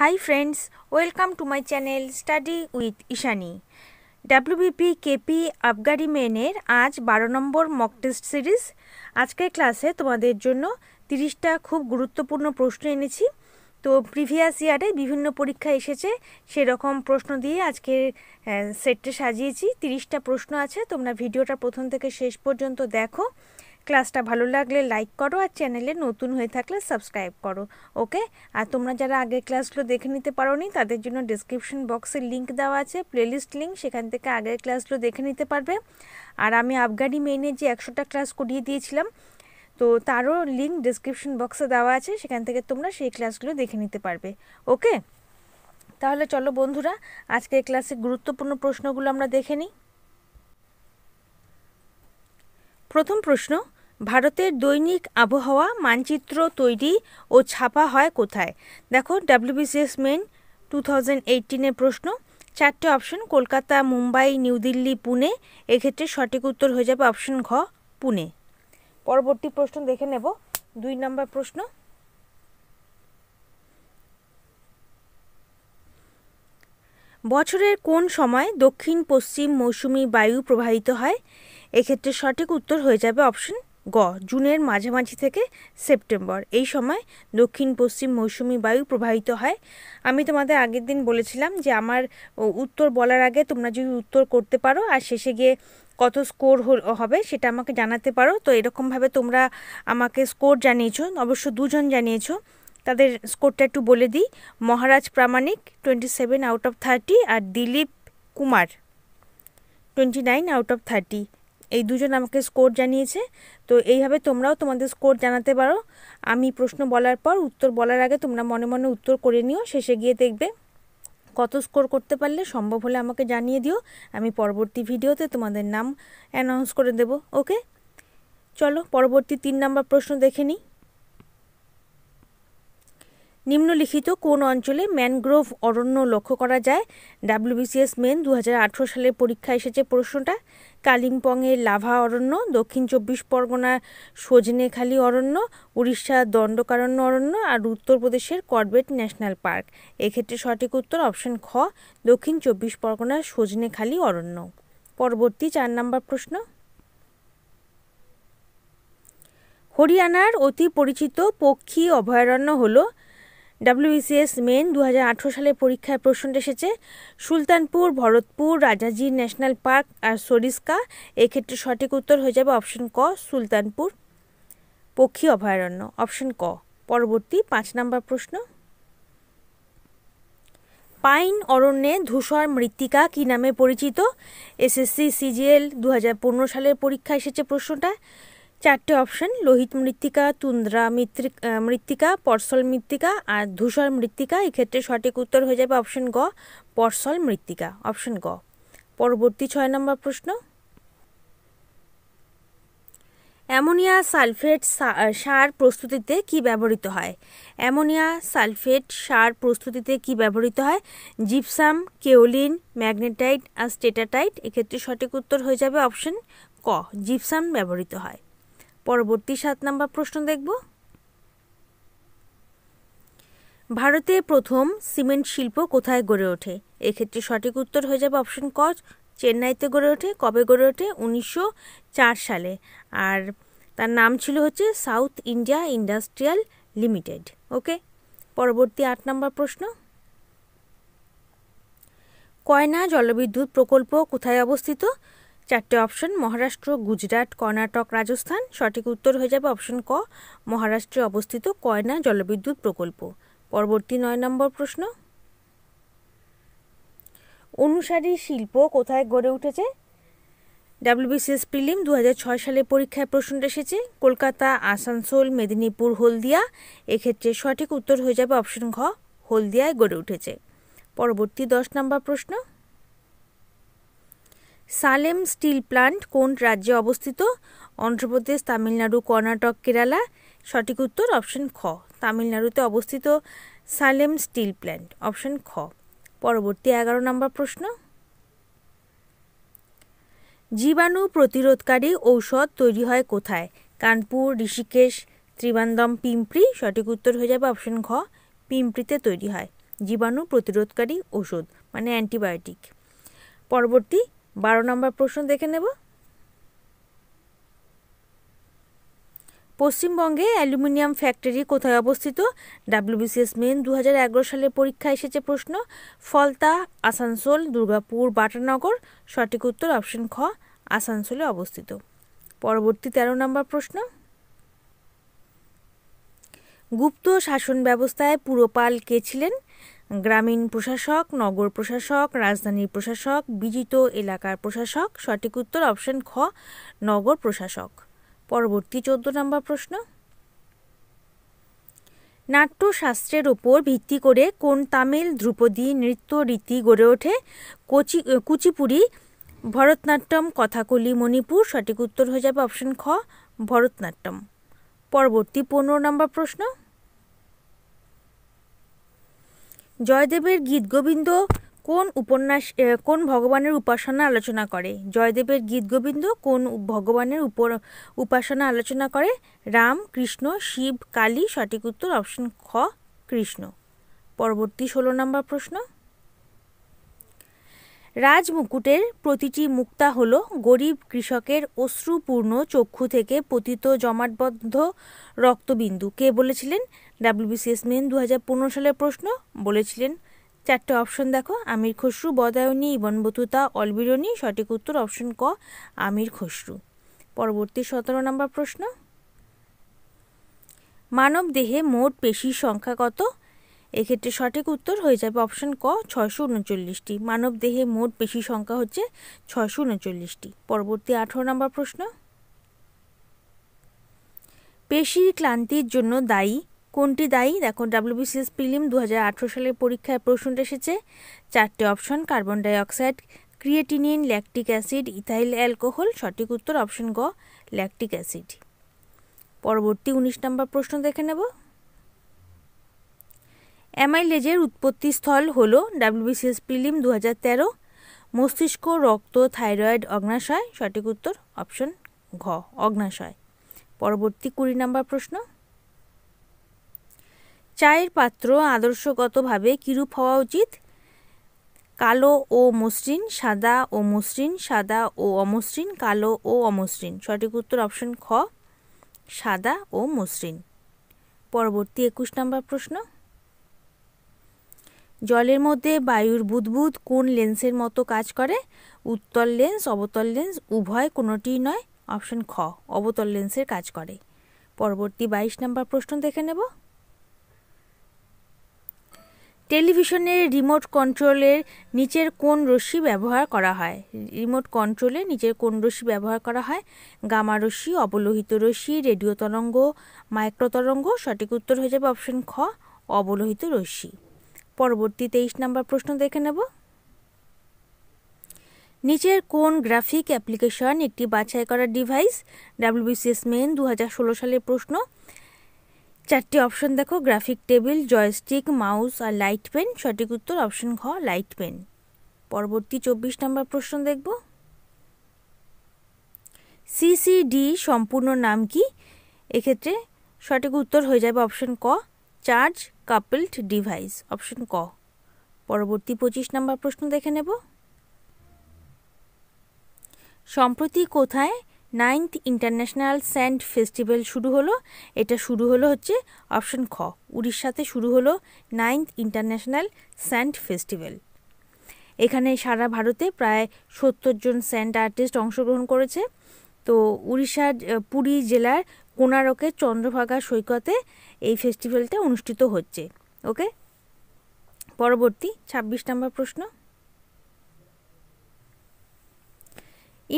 high friends welcome to my channel study with Ishani WBP KP আবগারি মেনের আজ বারো নম্বর মক টেস্ট সিরিজ আজকের ক্লাসে তোমাদের জন্য তিরিশটা খুব গুরুত্বপূর্ণ প্রশ্ন এনেছি তো প্রিভিয়াস ইয়ারে বিভিন্ন পরীক্ষা এসেছে সেরকম প্রশ্ন দিয়ে আজকের সেটটা সাজিয়েছি তিরিশটা প্রশ্ন আছে তোমরা ভিডিওটা প্রথম থেকে শেষ পর্যন্ত দেখো ক্লাসটা ভালো লাগলে লাইক করো আর চ্যানেলে নতুন হয়ে থাকলে সাবস্ক্রাইব করো ওকে আর তোমরা যারা আগের ক্লাসগুলো দেখে নিতে পারো নি তাদের জন্য ডিসক্রিপশন বক্সে লিঙ্ক দেওয়া আছে প্লেলিস্ট লিঙ্ক সেখান থেকে আগের ক্লাসগুলো দেখে নিতে পারবে আর আমি আফগানি মেনে যে একশোটা ক্লাস করিয়ে দিয়েছিলাম তো তারও লিঙ্ক ডিসক্রিপশন বক্সে দেওয়া আছে সেখান থেকে তোমরা সেই ক্লাসগুলো দেখে নিতে পারবে ওকে তাহলে চলো বন্ধুরা আজকের ক্লাসে গুরুত্বপূর্ণ প্রশ্নগুলো আমরা দেখে নিই প্রথম প্রশ্ন ভারতের দৈনিক আবহাওয়া মানচিত্র তৈরি ও ছাপা হয় কোথায় দেখো ডাব্লিউবিসিএস মেন টু থাউজেন্ড প্রশ্ন চারটে অপশন কলকাতা মুম্বাই নিউ দিল্লি পুনে এক্ষেত্রে সঠিক উত্তর হয়ে যাবে অপশন ঘ পুনে পরবর্তী প্রশ্ন দেখে নেব দুই নম্বর প্রশ্ন বছরের কোন সময় দক্ষিণ পশ্চিম মৌসুমি বায়ু প্রবাহিত হয় এক্ষেত্রে সঠিক উত্তর হয়ে যাবে অপশন গ জুনের মাঝামাঝি থেকে সেপ্টেম্বর এই সময় দক্ষিণ পশ্চিম মৌসুমি বায়ু প্রবাহিত হয় আমি তোমাদের আগের দিন বলেছিলাম যে আমার উত্তর বলার আগে তোমরা যদি উত্তর করতে পারো আর শেষে গিয়ে কত স্কোর হবে সেটা আমাকে জানাতে পারো তো এরকমভাবে তোমরা আমাকে স্কোর জানিয়েছো অবশ্য দুজন জানিয়েছো তাদের স্কোরটা একটু বলে দিই Maharaj Pramanik twenty seven out of thirty আর Dilip Kumar twenty nine out of thirty এই দুজন আমাকে স্কোর জানিয়েছে তো এইভাবে তোমরাও তোমাদের স্কোর জানাতে পারো আমি প্রশ্ন বলার পর উত্তর বলার আগে তোমরা মনে মনে উত্তর করে নিও শেষে গিয়ে দেখবে কত স্কোর করতে পারলে সম্ভব হলে আমাকে জানিয়ে দিও আমি পরবর্তী ভিডিওতে তোমাদের নাম অ্যানাউন্স করে দেব ওকে চলো পরবর্তী তিন নম্বর প্রশ্ন দেখে নিই নিম্নলিখিত কোন অঞ্চলে ম্যানগ্রোভ অরণ্য লক্ষ্য করা যায় ডাব্লিউবিসিএস মেন দু সালের পরীক্ষা এসেছে প্রশ্নটা কালিম্পংয়ের লাভা অরণ্য দক্ষিণ চব্বিশ পরগনার সজনেখালি অরণ্য উড়িষ্যার দণ্ডকারণ্য অরণ্য আর উত্তরপ্রদেশের করবেট ন্যাশনাল পার্ক এক্ষেত্রে সঠিক উত্তর অপশন খ দক্ষিণ চব্বিশ পরগনার সজনেখালি অরণ্য পরবর্তী চার নম্বর প্রশ্ন হরিয়ানার অতি পরিচিত পক্ষী অভয়ারণ্য হলো ডাব্লিউবিসিএস মেন দু সালে পরীক্ষায় প্রশ্নটা এসেছে সুলতানপুর ভরতপুর রাজাজি ন্যাশনাল পার্ক আর সরিস্কা এক্ষেত্রে সঠিক উত্তর হয়ে যাবে অপশন ক সুলতানপুর পক্ষী অভয়ারণ্য অপশন ক পরবর্তী পাঁচ নম্বর প্রশ্ন পাইন অরণ্যে ধূসর মৃত্তিকা কি নামে পরিচিত এসএসসি সিজিএল দু সালের পরীক্ষা এসেছে প্রশ্নটা চারটে অপশান লোহিত মৃত্তিকা তুন্দ্রা মৃত্তিকা মৃত্তিকা পরসল মৃত্তিকা আর ধূসর মৃত্তিকা এক্ষেত্রে সঠিক উত্তর হয়ে যাবে অপশন গ পরসল মৃত্তিকা অপশন গ পরবর্তী ছয় নম্বর প্রশ্ন অ্যামোনিয়া সালফেট সার প্রস্তুতিতে কি ব্যবহৃত হয় অ্যামোনিয়া সালফেট সার প্রস্তুতিতে কি ব্যবহৃত হয় জিপসাম কেওলিন ম্যাগনেটাইট আর স্টেটাটাইট এক্ষেত্রে সঠিক উত্তর হয়ে যাবে অপশন ক জিপসাম ব্যবহৃত হয় পরবর্তী সাত নম্বর প্রশ্ন দেখব ভারতে প্রথম সিমেন্ট শিল্প কোথায় গড়ে ওঠে এক্ষেত্রে সঠিক উত্তর হয়ে যাবে অপশন ক চেন্নাইতে গড়ে ওঠে কবে গড়ে ওঠে উনিশশো সালে আর তার নাম ছিল হচ্ছে South India Industrial Limited okay পরবর্তী আট নম্বর প্রশ্ন কয়না জলবিদ্যুৎ প্রকল্প কোথায় অবস্থিত চারটে অপশন মহারাষ্ট্র গুজরাট কর্ণাটক রাজস্থান সঠিক উত্তর হয়ে যাবে অপশন ক মহারাষ্ট্রে অবস্থিত কয়না জলবিদ্যুৎ প্রকল্প পরবর্তী নয় নম্বর প্রশ্ন অনুসারী শিল্প কোথায় গড়ে উঠেছে ডাব্লিউবিসিএস প্রিলিম দু ছয় সালে পরীক্ষায় প্রশ্নটা এসেছে কলকাতা আসানসোল মেদিনীপুর হলদিয়া এক্ষেত্রে সঠিক উত্তর হয়ে যাবে অপশন ঘ হলদিয়ায় গড়ে উঠেছে পরবর্তী দশ নম্বর প্রশ্ন সালেম স্টিল প্লান্ট কোন রাজ্যে অবস্থিত অন্ধ্রপ্রদেশ তামিলনাড়ু কর্ণাটক কেরালা সঠিক উত্তর অপশন খ তামিলনাড়ুতে অবস্থিত সালেম স্টিল প্ল্যান্ট অপশন খ পরবর্তী এগারো নম্বর প্রশ্ন জীবাণু প্রতিরোধকারী ঔষধ তৈরি হয় কোথায় কানপুর ঋষিকেশ ত্রিবান্দম পিম্পরি সঠিক উত্তর হয়ে যাবে অপশন ঘ পিম্পরিতে তৈরি হয় জীবাণু প্রতিরোধকারী ওষুধ মানে অ্যান্টিবায়োটিক পরবর্তী বারো নম্বর প্রশ্ন দেখে নেব পশ্চিমবঙ্গে অ্যালুমিনিয়াম ফ্যাক্টরি কোথায় অবস্থিত ডাব্লিউবিসিএস মেন দু সালে পরীক্ষা এসেছে প্রশ্ন ফলতা আসানসোল দুর্গাপুর বাটানগর সঠিক উত্তর অপশন খ আসানসোলে অবস্থিত পরবর্তী ১৩ নম্বর প্রশ্ন গুপ্ত শাসন ব্যবস্থায় পুরপাল কে ছিলেন গ্রামীণ প্রশাসক নগর প্রশাসক রাজধানীর প্রশাসক বিজিত এলাকার প্রশাসক সঠিক উত্তর অপশন খ নগর প্রশাসক পরবর্তী চোদ্দ নম্বর প্রশ্ন নাট্যশাস্ত্রের ওপর ভিত্তি করে কোন তামিল ধ্রুপদী নৃত্য রীতি গড়ে ওঠে কচি কুচিপুরি ভরতনাট্যম কথাকলি মণিপুর সঠিক উত্তর হয়ে যাবে অপশন খ ভরতনাট্যম পরবর্তী পনেরো নম্বর প্রশ্ন জয়দেবের গীতগোবিন্দ কোন উপন্যাস কোন ভগবানের উপাসনা আলোচনা করে জয়দেবের গীতগোবিন্দ কোন ভগবানের উপর উপাসনা আলোচনা করে রাম কৃষ্ণ শিব কালী সঠিক উত্তর অপশন খ কৃষ্ণ পরবর্তী ষোলো নম্বর প্রশ্ন রাজমুকুটের প্রতিটি মুক্তা হল গরিব কৃষকের অশ্রুপূর্ণ চক্ষু থেকে পতিত জমাটবদ্ধ রক্তবিন্দু কে বলেছিলেন ডাব্লিউবিসিএস মেন দু সালের প্রশ্ন বলেছিলেন চারটে অপশন দেখো Amir Khusrau Badayuni Ibn Battuta Alberuni সঠিক উত্তর অপশন ক আমির খসরু পরবর্তী সতেরো নম্বর প্রশ্ন মানব দেহে মোট পেশির সংখ্যা কত এক্ষেত্রে সঠিক উত্তর হয়ে যাবে অপশন ক ছয়শো উনচল্লিশটি মানবদেহে মোট পেশি সংখ্যা হচ্ছে ছয়শো উনচল্লিশটি পরবর্তী আঠারো নম্বর প্রশ্ন পেশির ক্লান্তির জন্য দায়ী কোনটি দায়ী দেখো ডাব্লিউবিসিএস প্রিলিম দু সালের পরীক্ষায় প্রশ্নটা এসেছে চারটে option carbon dioxide creatinine lactic acid ethyl alcohol সঠিক উত্তর অপশন গ ল্যাকটিক অ্যাসিড পরবর্তী উনিশ নম্বর প্রশ্ন দেখে নেব অ্যামাইলেজের উৎপত্তিস্থল হল ডাব্লিউবিসিএস প্রিলিম দু হাজার তেরো মস্তিষ্ক রক্ত থাইরয়েড অগ্নাশয় সঠিক উত্তর অপশন ঘ অগ্নাশয় পরবর্তী কুড়ি নম্বর প্রশ্ন চায়ের পাত্র আদর্শগতভাবে কিরূপ হওয়া উচিত কালো ও মসৃণ সাদা ও মসৃণ সাদা ও অমসৃণ কালো ও অমসৃণ সঠিক উত্তর অপশন খ সাদা ও মসৃণ পরবর্তী একুশ নম্বর প্রশ্ন জলের মধ্যে বায়ুর বুদবুদ কোন লেন্সের মতো কাজ করে উত্তল লেন্স অবতল লেন্স উভয় কোনোটিই নয় অপশন খ অবতল লেন্সের কাজ করে পরবর্তী বাইশ নম্বর প্রশ্ন দেখে নেব টেলিভিশনের রিমোট কন্ট্রোলের নিচের কোন রশ্মি ব্যবহার করা হয় রিমোট কন্ট্রোলে নিচের কোন রশ্মি ব্যবহার করা হয় গামা রশ্মি অবলোহিত রশ্মি রেডিও তরঙ্গ মাইক্রো তরঙ্গ সঠিক উত্তর হয়ে যাবে অপশন খ অবলোহিত রশ্মি পরবর্তী তেইশ নম্বর প্রশ্ন দেখে নেব নিচের কোন গ্রাফিক অ্যাপ্লিকেশন একটি বাছাই করা ডিভাইস ডাব্লিউবিসিএস মেন দু হাজার সালের প্রশ্ন চারটি অপশন দেখো গ্রাফিক টেবিল জয়স্টিক মাউস আর লাইট পেন সঠিক উত্তর অপশন ঘ লাইট পেন পরবর্তী চব্বিশ নম্বর প্রশ্ন দেখব সিসিডি সম্পূর্ণ নাম কি এক্ষেত্রে সঠিক উত্তর হয়ে যাবে অপশন ক চার্জ কাপলড ডিভাইস অপশন ক পরবর্তী পঁচিশ নম্বর প্রশ্ন দেখে নেব সম্প্রতি কোথায় নাইন্থ ইন্টারন্যাশনাল স্যান্ড ফেস্টিভ্যাল শুরু হলো এটা শুরু হলো হচ্ছে অপশন খ উড়িষ্যাতে শুরু হলো নাইন্থ ইন্টারন্যাশনাল স্যান্ড ফেস্টিভ্যাল এখানে সারা ভারতে প্রায় সত্তর জন স্যান্ড আর্টিস্ট অংশগ্রহণ করেছে তো উড়িষ্যার পুরী জেলার কোনারকের চন্দ্রভাগা সৈকতে এই ফেস্টিভ্যালটা অনুষ্ঠিত হচ্ছে ওকে পরবর্তী ২৬ নম্বর প্রশ্ন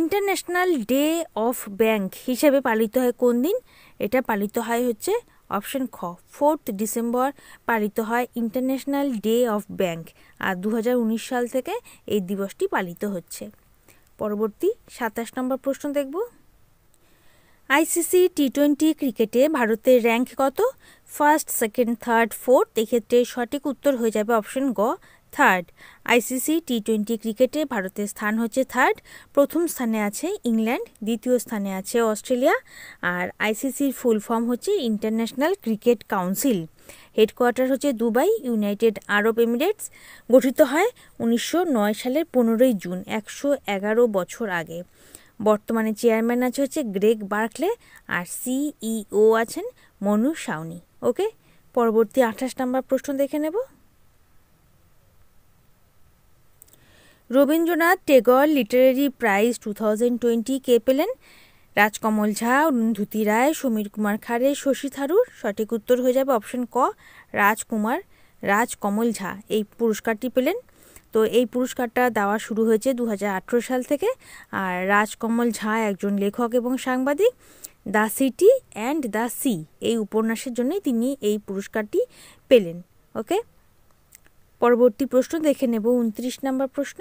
ইন্টারন্যাশনাল ডে অফ ব্যাংক হিসেবে পালিত হয় কোন দিন এটা পালিত হয় হচ্ছে অপশন খ ফোর্থ ডিসেম্বর পালিত হয় ইন্টারন্যাশনাল ডে অফ ব্যাংক আর দু সাল থেকে এই দিবসটি পালিত হচ্ছে পরবর্তী সাতাশ নম্বর প্রশ্ন দেখব আইসিসি টি টোয়েন্টি ক্রিকেটে ভারতের র্যাঙ্ক কত ফার্স্ট সেকেন্ড থার্ড ফোর্থ এক্ষেত্রে সঠিক উত্তর হয়ে যাবে অপশন গ থার্ড আইসিসি টি টোয়েন্টি ক্রিকেটে ভারতের স্থান হচ্ছে থার্ড প্রথম স্থানে আছে ইংল্যান্ড দ্বিতীয় স্থানে আছে অস্ট্রেলিয়া আর আইসিসির ফুল ফর্ম হচ্ছে ইন্টারন্যাশনাল ক্রিকেট কাউন্সিল হেডকোয়ার্টার হচ্ছে দুবাই ইউনাইটেড আরব এমিরেটস গঠিত হয় উনিশশো সালের পনেরোই জুন একশো বছর আগে বর্তমানে চেয়ারম্যান আছে হচ্ছে গ্রেগ বার্কলে আর সিইও আছেন মনু সাউনি ওকে পরবর্তী আঠাশ নম্বর প্রশ্ন দেখে নেব Rabindranath Tagore literary prize two thousand twenty কে পেলেন রাজকমল ঝা অরুন্ধুতি রায় সমীর কুমার খাড়ে শশী থারুর সঠিক উত্তর হয়ে যাবে অপশন ক রাজকুমার রাজকমল ঝা এই পুরস্কারটি পেলেন তো এই পুরস্কারটা দেওয়া শুরু হয়েছে দু সাল থেকে আর রাজকমল ঝা একজন লেখক এবং সাংবাদিক the city and the sea এই উপন্যাসের জন্যই তিনি এই পুরস্কারটি পেলেন ওকে পরবর্তী প্রশ্ন দেখে নেব উনত্রিশ নম্বর প্রশ্ন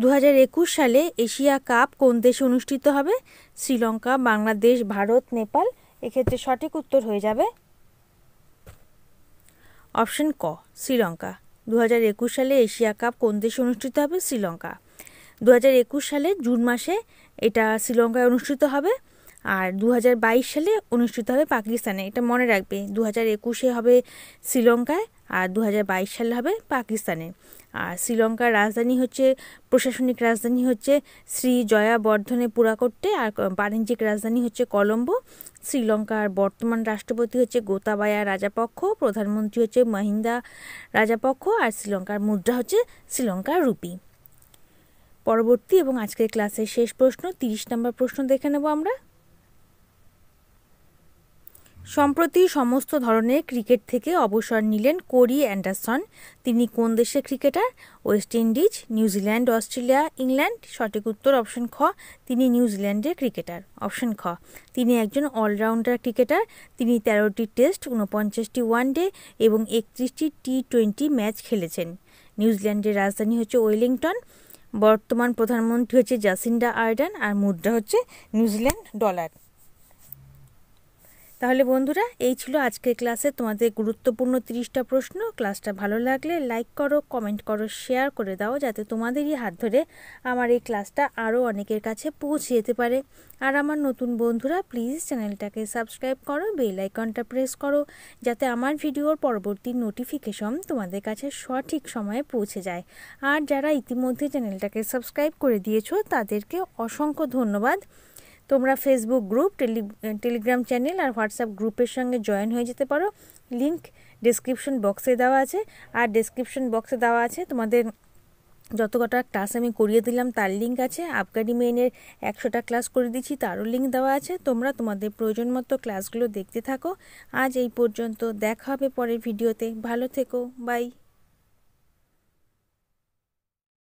দু সালে এশিয়া কাপ কোন দেশে অনুষ্ঠিত হবে শ্রীলঙ্কা বাংলাদেশ ভারত নেপাল এক্ষেত্রে সঠিক উত্তর হয়ে যাবে অপশন ক শ্রীলঙ্কা দু হাজার একুশ সালে এশিয়া কাপ কোন দেশে অনুষ্ঠিত হবে শ্রীলঙ্কা দু হাজার একুশ সালে জুন মাসে এটা শ্রীলঙ্কায় অনুষ্ঠিত হবে আর দু হাজার বাইশ সালে অনুষ্ঠিত হবে পাকিস্তানে এটা মনে রাখবে দু হাজার একুশে হবে শ্রীলঙ্কায় আর দু সালে হবে পাকিস্তানে আর শ্রীলঙ্কার রাজধানী হচ্ছে প্রশাসনিক রাজধানী হচ্ছে শ্রী জয়া পুরা পুরাকোট্টে আর বাণিজ্যিক রাজধানী হচ্ছে কলম্বো শ্রীলঙ্কার বর্তমান রাষ্ট্রপতি হচ্ছে গোতাবায়া রাজাপক্ষ প্রধানমন্ত্রী হচ্ছে মাহিন্দা রাজাপক্ষ আর শ্রীলঙ্কার মুদ্রা হচ্ছে শ্রীলঙ্কার রুপি পরবর্তী এবং আজকের ক্লাসের শেষ প্রশ্ন তিরিশ নম্বর প্রশ্ন দেখে নেব আমরা সম্প্রতি সমস্ত ধরনের ক্রিকেট থেকে অবসর নিলেন কোরি অ্যান্ডারসন তিনি কোন দেশের cricketer West Indies New Zealand Australia England সঠিক উত্তর অপশন খ তিনি নিউজিল্যান্ডের ক্রিকেটার অপশন খ তিনি একজন অলরাউন্ডার ক্রিকেটার তিনি তেরোটি টেস্ট ঊনপঞ্চাশটি ওয়ানডে এবং একত্রিশটি টি টোয়েন্টি ম্যাচ খেলেছেন নিউজিল্যান্ডের রাজধানী হচ্ছে ওয়েলিংটন বর্তমান প্রধানমন্ত্রী হচ্ছে জাসিন্ডা আর্ডান আর মুদ্রা হচ্ছে নিউজিল্যান্ড ডলার তাহলে বন্ধুরা এই ছিল আজকের ক্লাসে তোমাদের গুরুত্বপূর্ণ তিরিশটা প্রশ্ন ক্লাসটা ভালো লাগলে লাইক করো কমেন্ট করো শেয়ার করে দাও যাতে তোমাদেরই হাত ধরে আমার এই ক্লাসটা আরও অনেকের কাছে পৌঁছে যেতে পারে আর আমার নতুন বন্ধুরা প্লিজ চ্যানেলটাকে সাবস্ক্রাইব করো বেল আইকনটা প্রেস করো যাতে আমার ভিডিওর পরবর্তী নোটিফিকেশন তোমাদের কাছে সঠিক সময়ে পৌঁছে যায় আর যারা ইতিমধ্যে চ্যানেলটাকে সাবস্ক্রাইব করে দিয়েছো তাদেরকে অসংখ্য ধন্যবাদ তোমরা Facebook group tele Telegram channel আর হোয়াটসঅ্যাপ গ্রুপের সঙ্গে জয়েন হয়ে যেতে পারো লিঙ্ক ডিসক্রিপশন বক্সে দেওয়া আছে আর ডিসক্রিপশন বক্সে দেওয়া আছে তোমাদের যত কটা ক্লাস আমি করিয়ে দিলাম তার লিঙ্ক আছে আবগারি মেনের একশোটা ক্লাস করে দিচ্ছি তারও লিঙ্ক দেওয়া আছে তোমরা তোমাদের প্রয়োজন মতো ক্লাসগুলো দেখতে থাকো আজ এই পর্যন্ত দেখা হবে পরের ভিডিওতে ভালো থেকো বাই